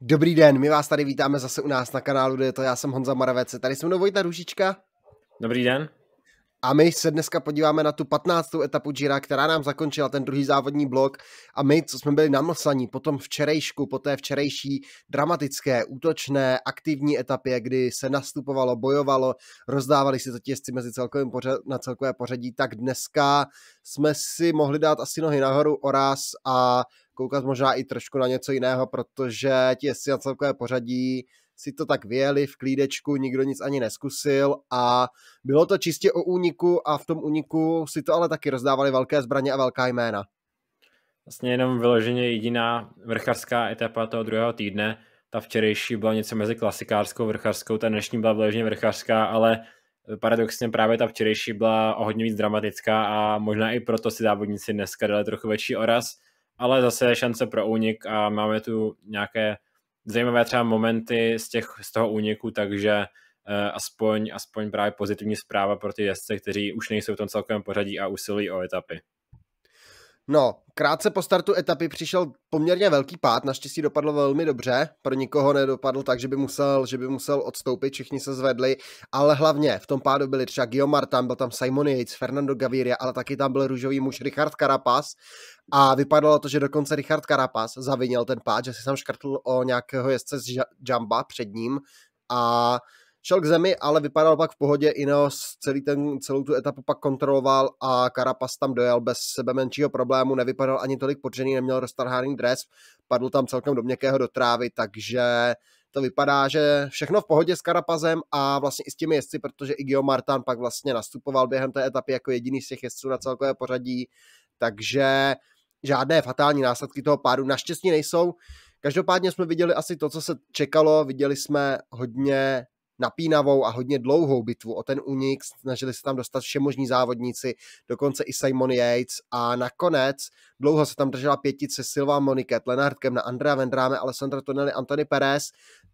Dobrý den, my vás tady vítáme zase u nás na kanálu, kde je to já jsem Honza Maravec, tady jsem mnou Vojta Ružička. Dobrý den. A my se dneska podíváme na tu 15. etapu Jira, která nám zakončila ten druhý závodní blok a my, co jsme byli namlsaní po tom včerejšku, po té včerejší dramatické, útočné, aktivní etapě, kdy se nastupovalo, bojovalo, rozdávali se to mezi celkovým pořad, na celkové pořadí, tak dneska jsme si mohli dát asi nohy nahoru, oraz a koukat možná i trošku na něco jiného, protože ti jestli na celkové pořadí si to tak vyjeli v klídečku, nikdo nic ani neskusil a bylo to čistě o úniku a v tom úniku si to ale taky rozdávali velké zbraně a velká jména. Vlastně jenom vyloženě jediná vrchařská etapa toho druhého týdne, ta včerejší byla něco mezi klasikářskou a vrchařskou, ta dnešní byla vyloženě vrchařská, ale paradoxně právě ta včerejší byla o hodně víc dramatická a možná i proto si závodníci dneska dali trochu větší oraz, ale zase je šance pro únik a máme tu nějaké zajímavé třeba momenty z, těch, z toho úniku, takže eh, aspoň, aspoň právě pozitivní zpráva pro ty jezdce, kteří už nejsou v tom celkovém pořadí a usilují o etapy. No, krátce po startu etapy přišel poměrně velký pád, naštěstí dopadlo velmi dobře, pro nikoho nedopadl tak, že by musel, že by musel odstoupit, všichni se zvedli, ale hlavně v tom pádu byli třeba Guillaume Martin, byl tam Simon Yates, Fernando Gaviria, ale taky tam byl růžový muž Richard Carapaz a vypadalo to, že dokonce Richard Carapaz zavinil ten pád, že si tam škrtl o nějakého jezdce z Jamba před ním a šel k zemi, ale vypadal pak v pohodě, Ineos celý ten, celou tu etapu pak kontroloval a Karapas tam dojel bez sebe menšího problému, nevypadal ani tolik podřený, neměl roztrhaný dres, padl tam celkem do měkkého do trávy, takže to vypadá, že všechno v pohodě s Karapazem a vlastně i s těmi jezdci, protože i Gio Martán pak vlastně nastupoval během té etapy jako jediný z těch jezdců na celkové pořadí, takže žádné fatální následky toho pádu naštěstí nejsou. Každopádně jsme viděli asi to, co se čekalo, viděli jsme hodně napínavou a hodně dlouhou bitvu o ten unik snažili se tam dostat všemožní závodníci, dokonce i Simon Yates a nakonec dlouho se tam držela pětice Silva Moniket, Lenard na Andrea Vendráme, Alessandra Tonelli, Antony Perez,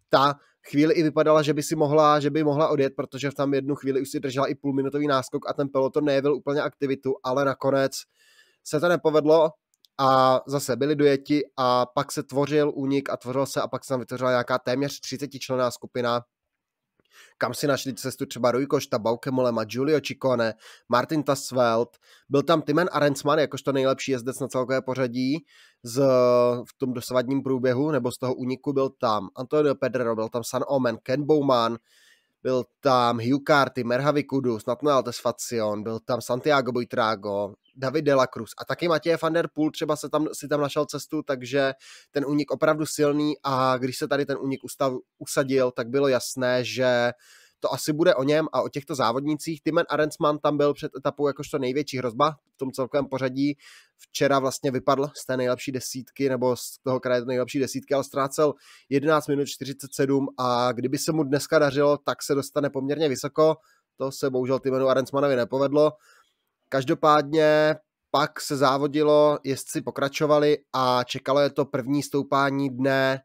ta chvíli i vypadala, že by si mohla, že by mohla odjet, protože v tam jednu chvíli už si držela i půlminutový náskok a ten peloton nejevil úplně aktivitu, ale nakonec se to nepovedlo, a zase byli dojeti a pak se tvořil únik a tvořil se a pak se tam vytvořila nějaká téměř 30 člená skupina kam si našli cestu třeba Rujkošta, Baukemolema, Giulio Ciccone, Martin Tasveld, byl tam Timen Arensman jakožto nejlepší jezdec na celkové pořadí z, v tom dosavadním průběhu, nebo z toho úniku byl tam Antonio Pedrero, byl tam San Omen, Ken Bowman, byl tam Hugh Carty, Merhavi Kudus, Natanael Tesfacion, byl tam Santiago Buitrago, David De La Cruz a taky Matěj van der Poel třeba se tam, si tam našel cestu, takže ten únik opravdu silný a když se tady ten únik usadil, tak bylo jasné, že uh, to asi bude o něm a o těchto závodnicích. Timen Arensman tam byl před etapou jakožto největší hrozba v tom celkovém pořadí. Včera vlastně vypadl z té nejlepší desítky nebo z toho kraje nejlepší desítky, ale ztrácel 11 minut 47 a kdyby se mu dneska dařilo, tak se dostane poměrně vysoko. To se bohužel Timenu Arensmanovi nepovedlo. Každopádně pak se závodilo, jezdci pokračovali a čekalo je to první stoupání dne,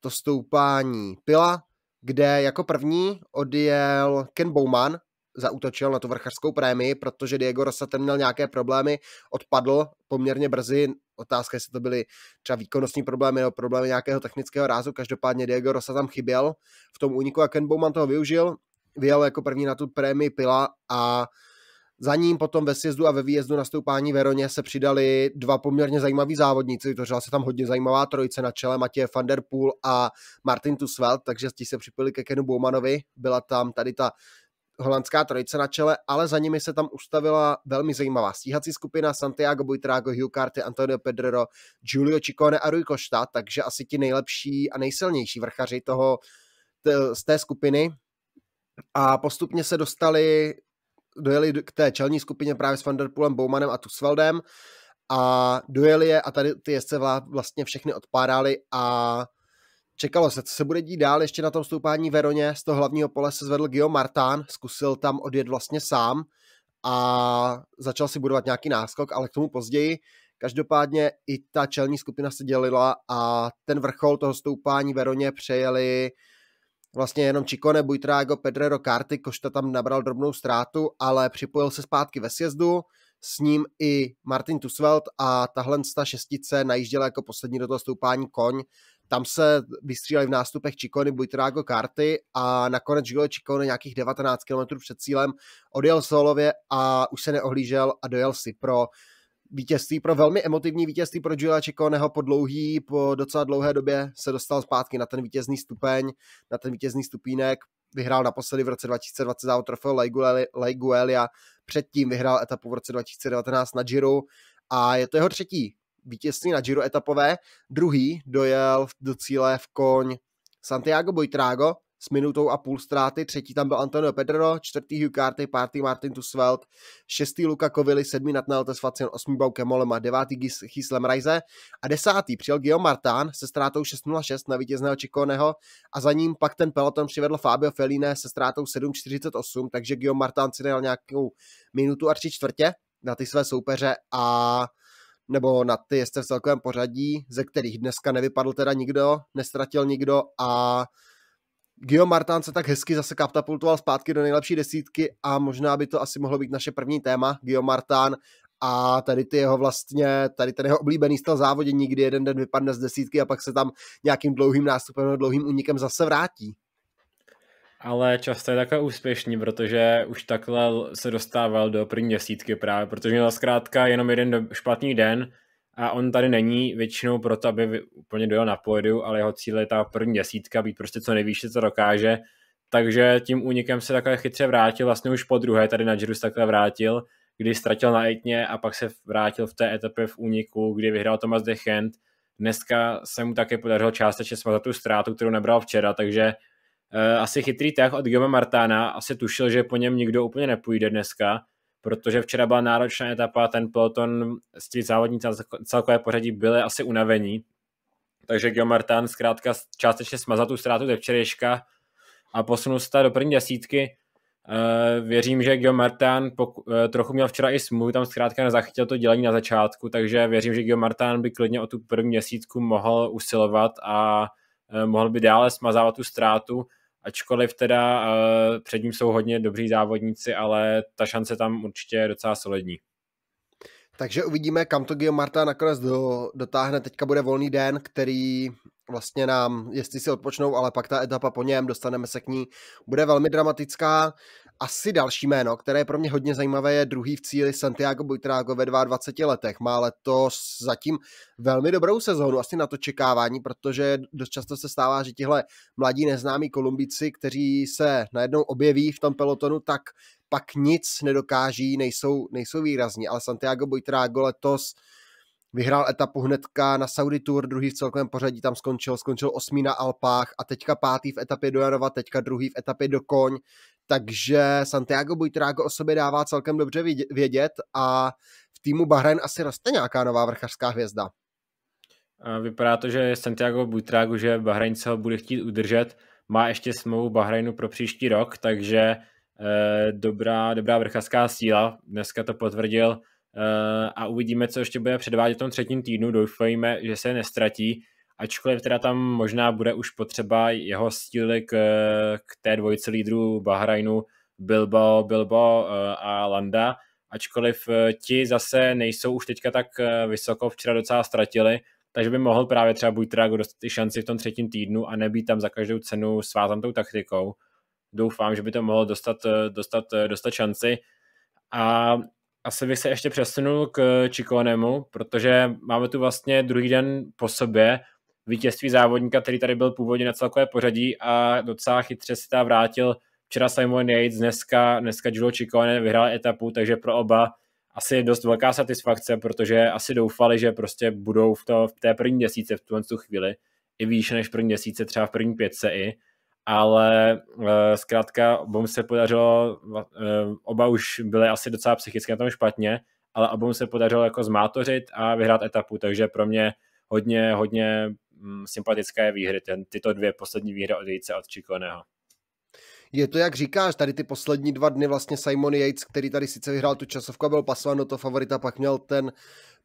to stoupání Pila, kde jako první odjel Ken Bowman, zautočil na tu vrchařskou prémii, protože Diego ten měl nějaké problémy, odpadl poměrně brzy, otázka, jestli to byly třeba výkonnostní problémy nebo problémy nějakého technického rázu, každopádně Diego Rosa tam chyběl v tom úniku a Ken Bowman toho využil, vyjel jako první na tu prémii Pila a za ním potom ve sjezdu a ve výjezdu na stoupání Veroně se přidali dva poměrně zajímaví závodníci. Vytvořila se tam hodně zajímavá trojice na čele Matěj van der Poel a Martin Tusveld, takže ti se připojili ke Kenu Boumanovi. Byla tam tady ta holandská trojice na čele, ale za nimi se tam ustavila velmi zajímavá stíhací skupina Santiago Buitrago, Hugh Carty, Antonio Pedrero, Giulio Ciccone a Rui Costa, takže asi ti nejlepší a nejsilnější vrchaři toho t- z té skupiny. A postupně se dostali dojeli k té čelní skupině právě s Vanderpoolem, Bowmanem a Tusveldem a dojeli je a tady ty jezdce vlastně všechny odpárali a čekalo se, co se bude dít dál. Ještě na tom stoupání Veroně z toho hlavního pole se zvedl Gio Martán, zkusil tam odjet vlastně sám a začal si budovat nějaký náskok, ale k tomu později. Každopádně i ta čelní skupina se dělila a ten vrchol toho stoupání Veroně přejeli Vlastně jenom Čikone, Buitrago, Pedrero, Karty, Košta tam nabral drobnou ztrátu, ale připojil se zpátky ve sjezdu, s ním i Martin Tusveld a tahle ta šestice najížděla jako poslední do toho stoupání koň. Tam se vystříleli v nástupech Čikony, Buitrago, Karty a nakonec Gio Chicone nějakých 19 km před cílem odjel solově a už se neohlížel a dojel si pro vítězství, pro velmi emotivní vítězství pro Julia Čekoneho po dlouhý, po docela dlouhé době se dostal zpátky na ten vítězný stupeň, na ten vítězný stupínek, vyhrál naposledy v roce 2020 závod trofeo Laiguelia, předtím vyhrál etapu v roce 2019 na Giro a je to jeho třetí vítězství na Giro etapové, druhý dojel do cíle v koň Santiago Boitrago, s minutou a půl ztráty, třetí tam byl Antonio Pedro, čtvrtý Hugh Carty, pátý Martin Tusveld, šestý Luka Kovili, sedmý Natnael Tesfacian, osmý Bauke Molema, devátý Gislem Rajze a desátý přijel Gio Martán se ztrátou 6.06 na vítězného Čikoneho a za ním pak ten peloton přivedl Fabio Felline se ztrátou 7.48, takže Gio Martán si dal nějakou minutu a tři čtvrtě na ty své soupeře a nebo na ty jste v celkovém pořadí, ze kterých dneska nevypadl teda nikdo, nestratil nikdo a Gio Martán se tak hezky zase kaptapultoval zpátky do nejlepší desítky a možná by to asi mohlo být naše první téma, Gio Martán a tady ty jeho vlastně, tady ten jeho oblíbený styl závodění, kdy jeden den vypadne z desítky a pak se tam nějakým dlouhým nástupem nebo dlouhým únikem zase vrátí. Ale často je takhle úspěšný, protože už takhle se dostával do první desítky právě, protože měl zkrátka jenom jeden špatný den a on tady není většinou proto, aby úplně dojel na pódiu, ale jeho cíl je ta první desítka, být prostě co nejvýše, co dokáže. Takže tím únikem se takhle chytře vrátil, vlastně už po druhé tady na Jiru se takhle vrátil, kdy ztratil na etně a pak se vrátil v té etapě v úniku, kdy vyhrál Thomas de Gent. Dneska se mu také podařilo částečně smazat tu ztrátu, kterou nebral včera, takže eh, asi chytrý tah od Guillaume Martana asi tušil, že po něm nikdo úplně nepůjde dneska, protože včera byla náročná etapa, a ten peloton z těch závodníků celkové pořadí byly asi unavení, takže Geomartán zkrátka částečně smazal tu ztrátu ze včerejška a posunul se do první desítky. Eh, věřím, že Geomartán eh, trochu měl včera i smůlu, tam zkrátka nezachytil to dělení na začátku, takže věřím, že Geomartán by klidně o tu první desítku mohl usilovat a eh, mohl by dále smazávat tu ztrátu ačkoliv teda uh, před ním jsou hodně dobří závodníci, ale ta šance tam určitě je docela solidní. Takže uvidíme, kam to Gio Marta nakonec do, dotáhne. Teďka bude volný den, který vlastně nám, jestli si odpočnou, ale pak ta etapa po něm, dostaneme se k ní, bude velmi dramatická asi další jméno, které je pro mě hodně zajímavé, je druhý v cíli Santiago Buitrago ve 22 letech. Má letos zatím velmi dobrou sezónu, asi na to čekávání, protože dost často se stává, že tihle mladí neznámí Kolumbici, kteří se najednou objeví v tom pelotonu, tak pak nic nedokáží, nejsou, nejsou výrazní, ale Santiago Buitrago letos Vyhrál etapu hnedka na Saudi Tour, druhý v celkovém pořadí tam skončil, skončil osmý na Alpách a teďka pátý v etapě do Jarova, teďka druhý v etapě do Koň, takže Santiago Buitrago o sobě dává celkem dobře vědět a v týmu Bahrain asi roste nějaká nová vrchařská hvězda. Vypadá to, že Santiago Buitrago, že Bahrain se ho bude chtít udržet, má ještě smlouvu Bahrainu pro příští rok, takže eh, dobrá, dobrá vrchařská síla, dneska to potvrdil eh, a uvidíme, co ještě bude předvádět v tom třetím týdnu, doufejme, že se nestratí, ačkoliv teda tam možná bude už potřeba jeho stíly k, eh, k té dvojici lídrů Bahrajnu Bilbao, Bilbao eh, a Landa, ačkoliv eh, ti zase nejsou už teďka tak vysoko, včera docela ztratili, takže by mohl právě třeba Buitrago jako dostat i šanci v tom třetím týdnu a nebýt tam za každou cenu svázantou taktikou. Doufám, že by to mohlo dostat, dostat, dostat šanci. A asi bych se ještě přesunul k Čikonemu, protože máme tu vlastně druhý den po sobě vítězství závodníka, který tady byl původně na celkové pořadí a docela chytře se vrátil včera Simon Yates, dneska, dneska Julo Ciccone vyhrál etapu, takže pro oba asi je dost velká satisfakce, protože asi doufali, že prostě budou v, to, v té první měsíce v tuhle tu chvíli i výše než první měsíce, třeba v první pětce i, ale eh, zkrátka obom se podařilo, eh, oba už byly asi docela psychicky na tom špatně, ale obom se podařilo jako zmátořit a vyhrát etapu, takže pro mě hodně, hodně Mm, sympatické výhry, ten, tyto dvě poslední výhry od Jejce od Čikoneho. Je to, jak říkáš, tady ty poslední dva dny vlastně Simon Yates, který tady sice vyhrál tu časovku a byl pasován do toho favorita, pak měl ten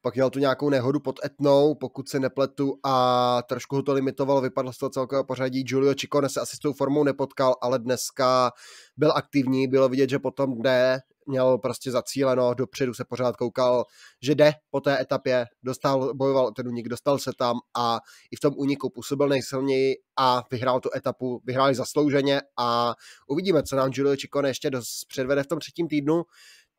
pak měl tu nějakou nehodu pod Etnou, pokud se nepletu a trošku ho to limitovalo, vypadlo z toho celkového pořadí. Giulio Ciccone se asi s tou formou nepotkal, ale dneska byl aktivní, bylo vidět, že potom jde, měl prostě zacíleno, dopředu se pořád koukal, že jde po té etapě, dostal, bojoval ten únik, dostal se tam a i v tom úniku působil nejsilněji a vyhrál tu etapu, vyhráli zaslouženě a uvidíme, co nám Giulio Ciccone ještě dost předvede v tom třetím týdnu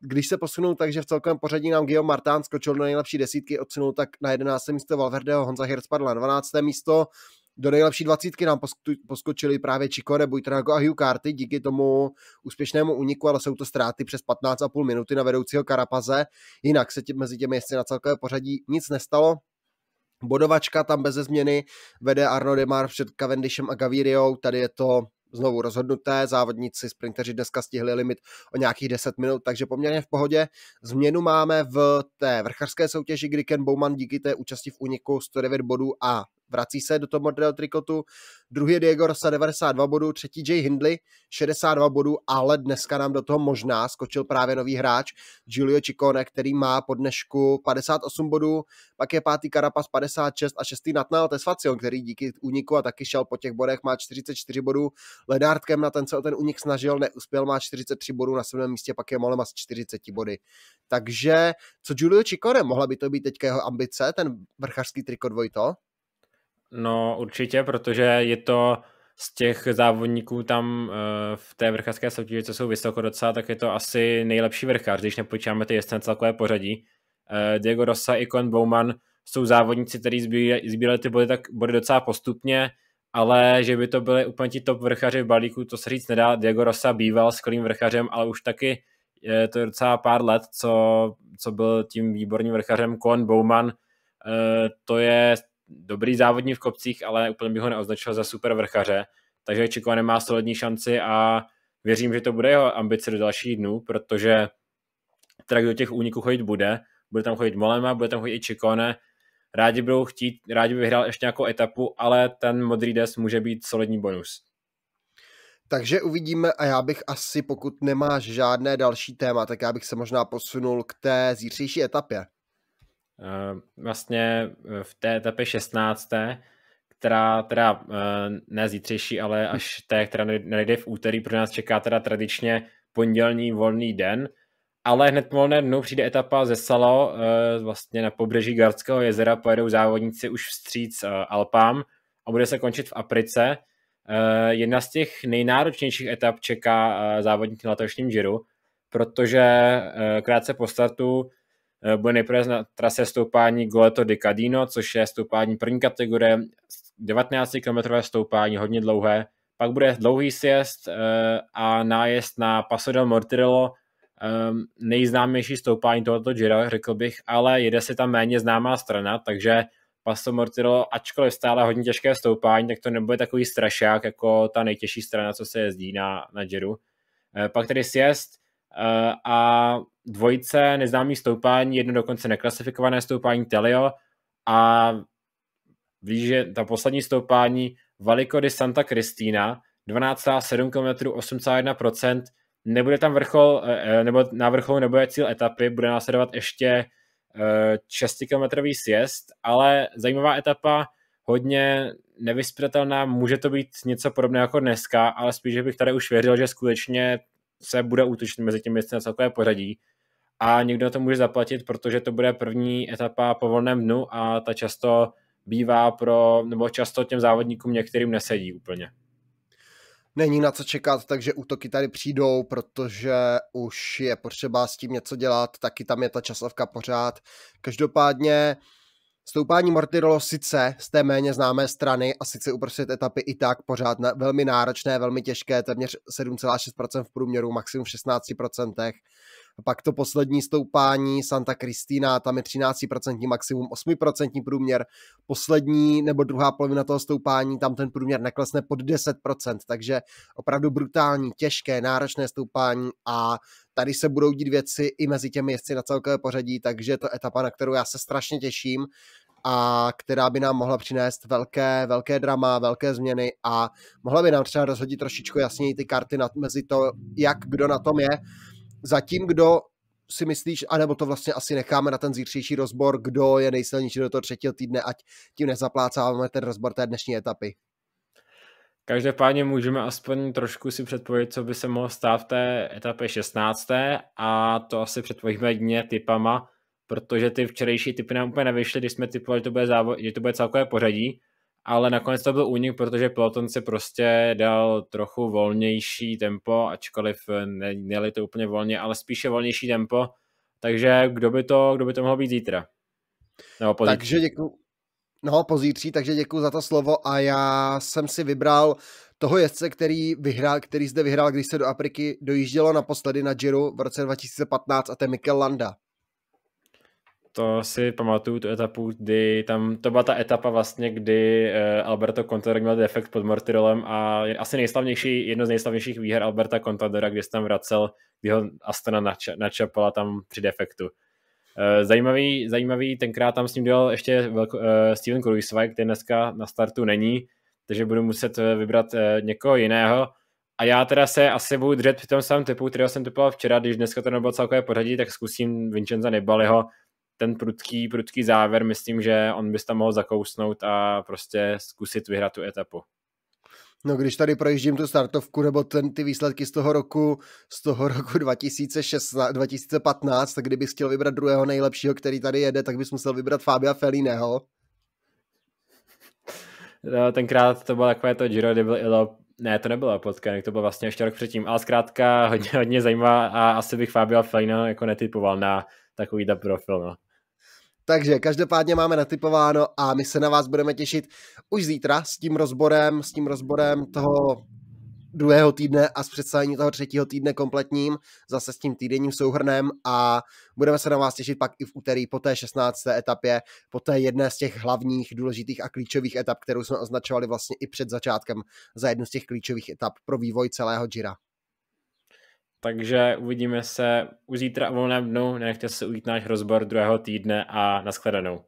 když se posunou tak, že v celkovém pořadí nám Guillaume Martán skočil do nejlepší desítky, odsunul tak na 11. místo Valverdeho, Honza Hirt spadl na 12. místo, do nejlepší dvacítky nám poskočili právě Čikore, Bujtrago a Hugh Carty díky tomu úspěšnému uniku, ale jsou to ztráty přes 15,5 minuty na vedoucího Karapaze. Jinak se tě, mezi těmi jestli na celkové pořadí nic nestalo. Bodovačka tam bez změny vede Arno Demar před Cavendishem a Gaviriou. Tady je to znovu rozhodnuté. Závodníci, sprinteři dneska stihli limit o nějakých 10 minut, takže poměrně v pohodě. Změnu máme v té vrchařské soutěži, kdy Ken Bowman díky té účasti v úniku 109 bodů a vrací se do toho modrého trikotu. Druhý je Diego Rosa 92 bodů, třetí Jay Hindley 62 bodů, ale dneska nám do toho možná skočil právě nový hráč Giulio Ciccone, který má po dnešku 58 bodů, pak je pátý Karapas 56 a šestý Natnal Tesfacion, který díky úniku a taky šel po těch bodech, má 44 bodů. Ledártkem na ten se o ten únik snažil, neuspěl, má 43 bodů na svém místě, pak je Molema s 40 body. Takže co Giulio Ciccone, mohla by to být teď jeho ambice, ten vrchařský trikot Vojto? No určitě, protože je to z těch závodníků tam eh, v té vrchářské soutěži, co jsou vysoko docela, tak je to asi nejlepší vrchář, když nepočítáme ty jestli celkové pořadí. Eh, Diego Rosa i Con Bowman jsou závodníci, kteří sbírali ty body, tak body docela postupně, ale že by to byly úplně ti top vrchaři v balíku, to se říct nedá. Diego Rosa býval skvělým vrchařem, ale už taky je to docela pár let, co, co byl tím výborným vrchařem Con Bowman. Eh, to je dobrý závodní v kopcích, ale úplně bych ho neoznačil za super vrchaře, takže Čiko nemá solidní šanci a věřím, že to bude jeho ambice do dalších dnů, protože trak do těch úniků chodit bude, bude tam chodit Molema, bude tam chodit i Čikone, rádi budou chtít, rádi by vyhrál ještě nějakou etapu, ale ten modrý des může být solidní bonus. Takže uvidíme a já bych asi, pokud nemáš žádné další téma, tak já bych se možná posunul k té zítřejší etapě. Eh, vlastně eh, v té etapě 16. která teda eh, ne zítřejší, ale hm. až té, která nejde v úterý, pro nás čeká teda tradičně pondělní volný den, ale hned volné dnu přijde etapa ze Salo, vlastně na pobřeží Gardského jezera pojedou závodníci už vstříc Alpám a bude se končit v Aprice. Jedna z těch nejnáročnějších etap čeká závodník na letošním žiru, protože krátce po startu Eh, bude nejprve na trase stoupání Goleto di Cadino, což je stoupání první kategorie, 19-kilometrové stoupání, hodně dlouhé. Pak bude dlouhý sjezd eh, a nájezd na Paso del Mortirolo, ehm, nejznámější stoupání tohoto Giro, řekl bych, ale jede se tam méně známá strana, takže Paso Mortirolo, ačkoliv stále hodně těžké stoupání, tak to nebude takový strašák jako ta nejtěžší strana, co se jezdí na, na Giro. Eh, pak tedy sjezd, Eh, a dvojice neznámý stoupání, jedno dokonce neklasifikované stoupání Telio a že ta poslední stoupání Valico di Santa Cristina, 12,7 km, 8,1%. Nebude tam vrchol, eh, eh, nebo na vrcholu nebude cíl etapy, bude následovat ještě 6 km sjezd, ale zajímavá etapa, hodně nevyspytatelná, může to být něco podobného jako dneska, ale spíš bych tady už věřil, že skutečně se bude útočit mezi těmi věcmi na celkové pořadí a někdo na to může zaplatit, protože to bude první etapa po volném dnu a ta často bývá pro, nebo často těm závodníkům některým nesedí úplně. Není na co čekat, takže útoky tady přijdou, protože už je potřeba s tím něco dělat, taky tam je ta časovka pořád. Každopádně Stoupání Mortirolo sice z té méně známé strany a sice uprostřed etapy i tak pořád na, velmi náročné, velmi těžké, téměř 7,6% v průměru, maximum v 16%. A pak to poslední stoupání Santa Cristina, tam je 13% maximum, 8% průměr. Poslední nebo druhá polovina toho stoupání, tam ten průměr neklesne pod 10%, takže opravdu brutální, těžké, náročné stoupání a tady se budou dít věci i mezi těmi jezdci na celkové pořadí, takže je to etapa, na kterou já se strašně těším a která by nám mohla přinést velké, velké drama, velké změny a mohla by nám třeba rozhodit trošičku jasněji ty karty nad, mezi to, jak kdo na tom je. Zatím, kdo si myslíš, anebo to vlastně asi necháme na ten zítřejší rozbor, kdo je nejsilnější do toho třetího týdne, ať tím nezaplácáváme ten rozbor té dnešní etapy. Každopádně můžeme aspoň trošku si předpovědět, co by se mohlo stát v té etapě 16. a to asi předpovíme dně typama, protože ty včerejší typy nám úplně nevyšly, když jsme typovali, že to bude, závo- že to bude celkové pořadí, ale nakonec to byl únik, protože Peloton si prostě dal trochu volnější tempo, ačkoliv ne, měli to úplně volně, ale spíše volnější tempo, takže kdo by to, kdo by to mohl být zítra? Nebo pozítří. Takže děkuji. No, pozítří, takže děkuji za to slovo a já jsem si vybral toho jezdce, který, vyhrál, který zde vyhrál, když se do Afriky dojíždělo naposledy na Giro v roce 2015 a to je Mikel Landa to si pamatuju tu etapu, kdy tam, to byla ta etapa vlastně, kdy eh, Alberto Contador měl defekt pod Mortirolem a asi nejslavnější, jedno z nejslavnějších výher Alberta Contadora, kdy se tam vracel, kdy ho Astana nača, načapala tam při defektu. Eh, zajímavý, zajímavý, tenkrát tam s ním dělal ještě velko, eh, Steven Kruiswijk, který dneska na startu není, takže budu muset vybrat někoho jiného. A já teda se asi budu držet při tom samém typu, kterého jsem typoval včera, když dneska to nebylo celkové pořadí, tak zkusím Vincenza Nibaliho, ten prudký, prudký závěr, myslím, že on by tam mohl zakousnout a prostě zkusit vyhrát tu etapu. No když tady projíždím tu startovku nebo ten, ty výsledky z toho roku, z toho roku 2016, 2015, tak kdybych chtěl vybrat druhého nejlepšího, který tady jede, tak bys musel vybrat Fabia Felineho. No, tenkrát to bylo takové to Giro, kdy byl Ilo, ne, to nebylo Potkanek, to bylo vlastně ještě rok předtím, ale zkrátka hodně, hodně zajímavá a asi bych Fabio Felino jako netypoval na takový profil, no. Takže každopádně máme natypováno a my se na vás budeme těšit už zítra s tím rozborem, s tím rozborem toho druhého týdne a s představením toho třetího týdne kompletním, zase s tím týdenním souhrnem a budeme se na vás těšit pak i v úterý po té 16. etapě, po té jedné z těch hlavních, důležitých a klíčových etap, kterou jsme označovali vlastně i před začátkem za jednu z těch klíčových etap pro vývoj celého Jira. Takže uvidíme se u zítra volném dnu, nenechte se ujít náš rozbor druhého týdne a nashledanou.